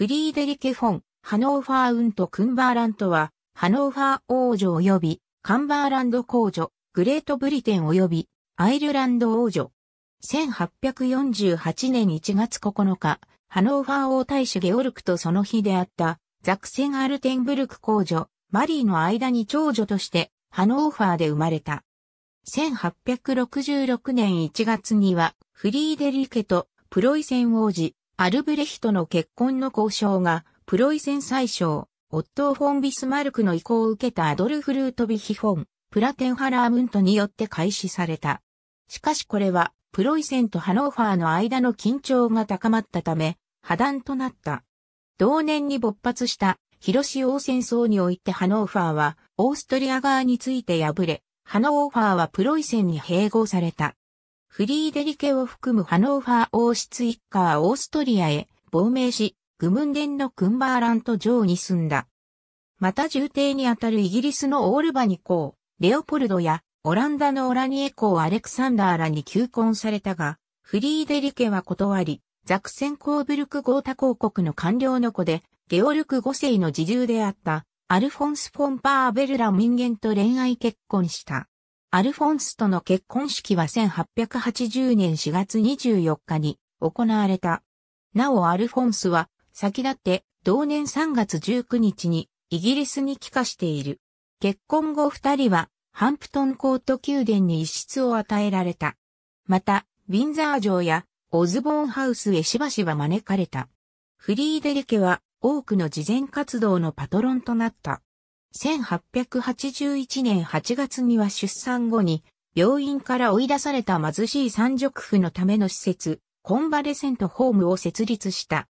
フリーデリケ・フォン、ハノーファー・ウント・クンバーラントは、ハノーファー王女及び、カンバーランド公女、グレートブリテン及び、アイルランド王女。1848年1月9日、ハノーファー王大使ゲオルクとその日であった、ザクセン・アルテンブルク公女、マリーの間に長女として、ハノーファーで生まれた。1866年1月には、フリーデリケとプロイセン王子、アルブレヒトの結婚の交渉が、プロイセン最小、オットー・フォン・ビスマルクの意向を受けたアドルフルート・ビヒフォン、プラテンハラームントによって開始された。しかしこれは、プロイセンとハノーファーの間の緊張が高まったため、破談となった。同年に勃発した広シ王戦争においてハノーファーはオーストリア側について敗れ、ハノーファーはプロイセンに併合された。フリーデリケを含むハノーファー王室一家はオーストリアへ亡命し、グムンデンのクンバーラント城に住んだ。また重帝にあたるイギリスのオールバニ公、レオポルドやオランダのオラニエ公アレクサンダーらに求婚されたが、フリーデリケは断り、ザクセンコーブルク豪太公国の官僚の子で、ゲオルク5世の自重であった、アルフォンス・フォン・パーベルラ民間と恋愛結婚した。アルフォンスとの結婚式は1880年4月24日に行われた。なおアルフォンスは先立って同年3月19日にイギリスに帰化している。結婚後二人はハンプトンコート宮殿に一室を与えられた。また、ウィンザー城やオズボーンハウスへしばしば招かれた。フリーデリケは多くの慈善活動のパトロンとなった。1881年8月には出産後に、病院から追い出された貧しい三族婦のための施設、コンバレセントホームを設立した。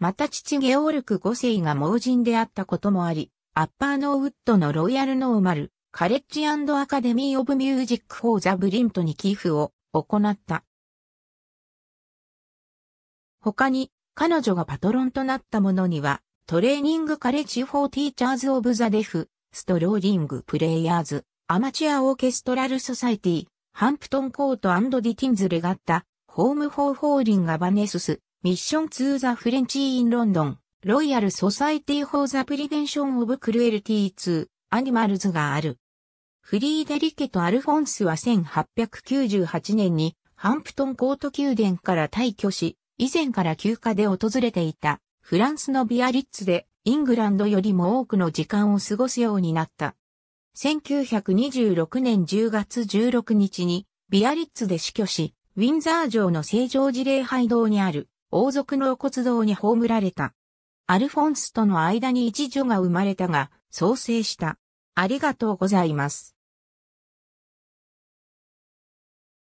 また父ゲオルク5世が盲人であったこともあり、アッパーノーウッドのロイヤルノーマル、カレッジアカデミー・オブ・ミュージック・フォー・ザ・ブリントに寄付を行った。他に、彼女がパトロンとなったものには、トレーニングカレッジ・フォー・ティーチャーズ・オブ・ザ・デフ、ストローリング・プレイヤーズ、アマチュア・オーケストラル・ソサイティ、ハンプトン・コート・ディティンズ・レガッタ、ホーム・フォー・ホーリン・ガバネスス、ミッション・ツー・ザ・フレンチ・イン・ロンドン、ロイヤル・ソサイティ・フォー・ザ・プリベンション・オブ・クルエルティ・2、アニマルズがある。フリーデリケとアルフォンスは1898年にハンプトンコート宮殿から退去し、以前から休暇で訪れていたフランスのビアリッツでイングランドよりも多くの時間を過ごすようになった。1926年10月16日にビアリッツで死去し、ウィンザー城の正常事礼拝堂にある王族の骨堂に葬られた。アルフォンスとの間に一女が生まれたが、創生した。ありがとうございます。